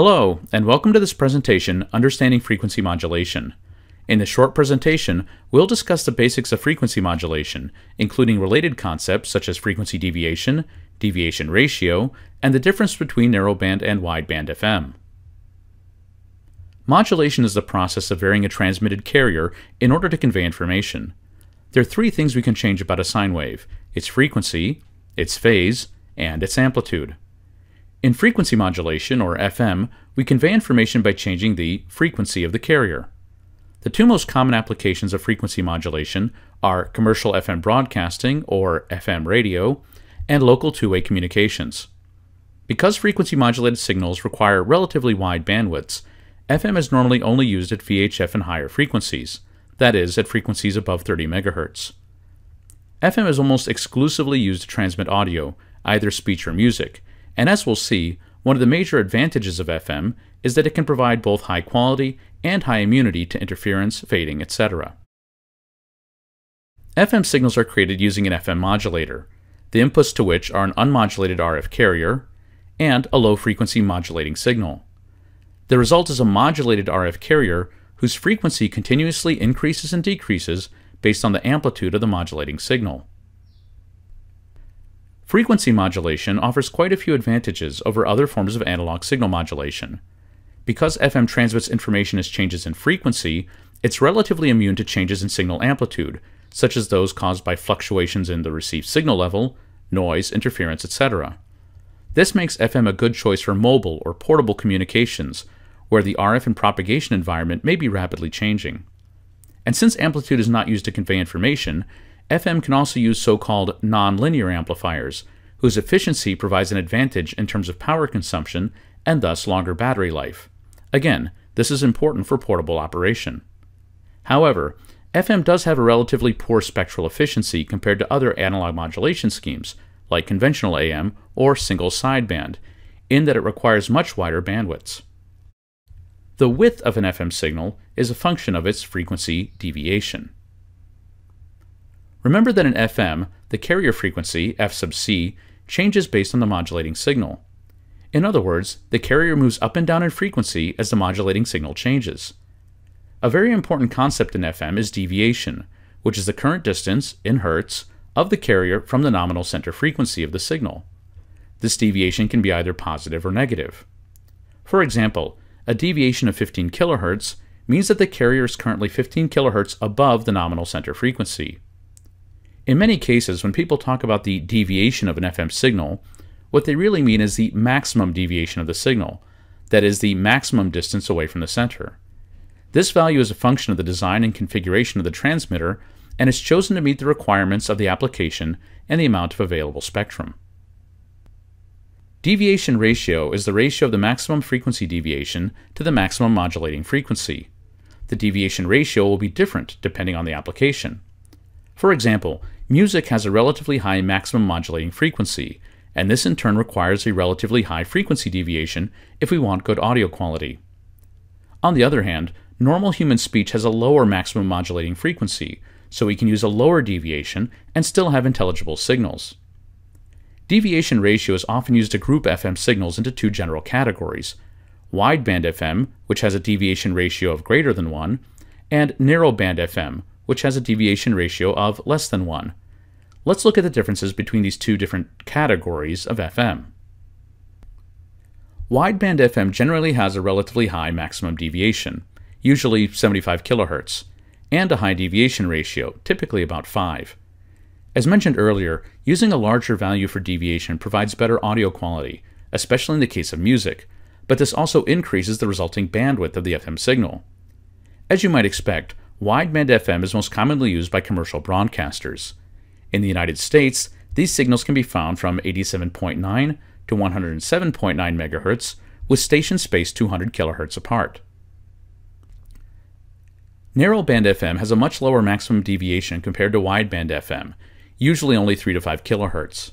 Hello, and welcome to this presentation, Understanding Frequency Modulation. In this short presentation, we'll discuss the basics of frequency modulation, including related concepts such as frequency deviation, deviation ratio, and the difference between narrowband and wideband FM. Modulation is the process of varying a transmitted carrier in order to convey information. There are three things we can change about a sine wave, its frequency, its phase, and its amplitude. In frequency modulation, or FM, we convey information by changing the frequency of the carrier. The two most common applications of frequency modulation are commercial FM broadcasting, or FM radio, and local two way communications. Because frequency modulated signals require relatively wide bandwidths, FM is normally only used at VHF and higher frequencies, that is, at frequencies above 30 MHz. FM is almost exclusively used to transmit audio, either speech or music, and as we'll see, one of the major advantages of FM is that it can provide both high quality and high immunity to interference, fading, etc. FM signals are created using an FM modulator, the inputs to which are an unmodulated RF carrier and a low frequency modulating signal. The result is a modulated RF carrier whose frequency continuously increases and decreases based on the amplitude of the modulating signal. Frequency modulation offers quite a few advantages over other forms of analog signal modulation. Because FM transmits information as changes in frequency, it's relatively immune to changes in signal amplitude, such as those caused by fluctuations in the received signal level, noise, interference, etc. This makes FM a good choice for mobile or portable communications, where the RF and propagation environment may be rapidly changing. And since amplitude is not used to convey information, FM can also use so called nonlinear amplifiers, whose efficiency provides an advantage in terms of power consumption and thus longer battery life. Again, this is important for portable operation. However, FM does have a relatively poor spectral efficiency compared to other analog modulation schemes, like conventional AM or single sideband, in that it requires much wider bandwidths. The width of an FM signal is a function of its frequency deviation. Remember that in FM, the carrier frequency, F sub C, changes based on the modulating signal. In other words, the carrier moves up and down in frequency as the modulating signal changes. A very important concept in FM is deviation, which is the current distance, in hertz, of the carrier from the nominal center frequency of the signal. This deviation can be either positive or negative. For example, a deviation of 15 kHz means that the carrier is currently 15 kHz above the nominal center frequency. In many cases, when people talk about the deviation of an FM signal, what they really mean is the maximum deviation of the signal, that is, the maximum distance away from the center. This value is a function of the design and configuration of the transmitter and is chosen to meet the requirements of the application and the amount of available spectrum. Deviation ratio is the ratio of the maximum frequency deviation to the maximum modulating frequency. The deviation ratio will be different depending on the application. For example, Music has a relatively high maximum modulating frequency, and this in turn requires a relatively high frequency deviation if we want good audio quality. On the other hand, normal human speech has a lower maximum modulating frequency, so we can use a lower deviation and still have intelligible signals. Deviation ratio is often used to group FM signals into two general categories wideband FM, which has a deviation ratio of greater than 1, and narrowband FM, which has a deviation ratio of less than 1. Let's look at the differences between these two different categories of FM. Wideband FM generally has a relatively high maximum deviation, usually 75 kHz, and a high deviation ratio, typically about 5. As mentioned earlier, using a larger value for deviation provides better audio quality, especially in the case of music, but this also increases the resulting bandwidth of the FM signal. As you might expect, Wideband FM is most commonly used by commercial broadcasters. In the United States, these signals can be found from 87.9 to 107.9 MHz with station space 200 kHz apart. Narrowband FM has a much lower maximum deviation compared to wideband FM, usually only 3 to 5 kHz.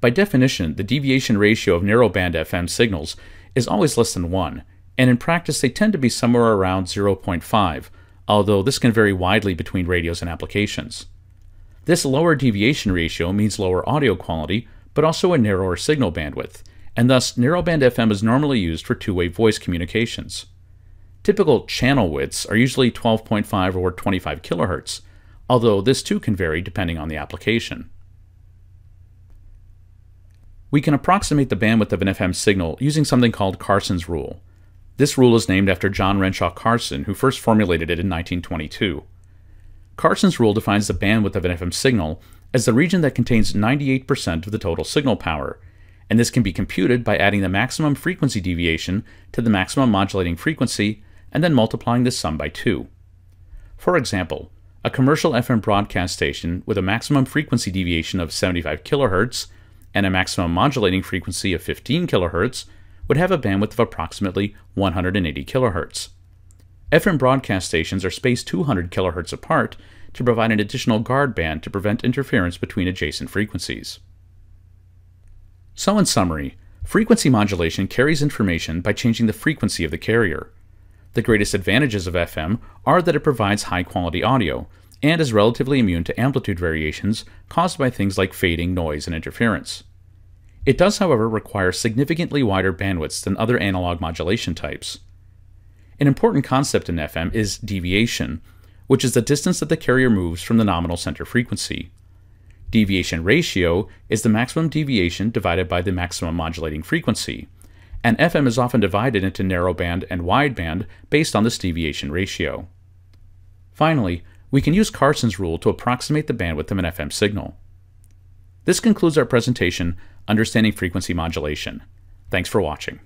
By definition, the deviation ratio of narrowband FM signals is always less than 1, and in practice they tend to be somewhere around 0.5, although this can vary widely between radios and applications. This lower deviation ratio means lower audio quality, but also a narrower signal bandwidth, and thus narrowband FM is normally used for two way voice communications. Typical channel widths are usually 12.5 or 25 kHz, although this too can vary depending on the application. We can approximate the bandwidth of an FM signal using something called Carson's rule. This rule is named after John Renshaw Carson, who first formulated it in 1922. Carson's rule defines the bandwidth of an FM signal as the region that contains 98% of the total signal power, and this can be computed by adding the maximum frequency deviation to the maximum modulating frequency and then multiplying this sum by 2. For example, a commercial FM broadcast station with a maximum frequency deviation of 75 kHz and a maximum modulating frequency of 15 kHz would have a bandwidth of approximately 180 kHz. FM broadcast stations are spaced 200 kHz apart to provide an additional guard band to prevent interference between adjacent frequencies. So, in summary, frequency modulation carries information by changing the frequency of the carrier. The greatest advantages of FM are that it provides high quality audio and is relatively immune to amplitude variations caused by things like fading, noise, and interference. It does, however, require significantly wider bandwidths than other analog modulation types. An important concept in FM is deviation, which is the distance that the carrier moves from the nominal center frequency. Deviation ratio is the maximum deviation divided by the maximum modulating frequency, and FM is often divided into narrowband and wideband based on this deviation ratio. Finally, we can use Carson's rule to approximate the bandwidth of an FM signal. This concludes our presentation Understanding Frequency Modulation. Thanks for watching.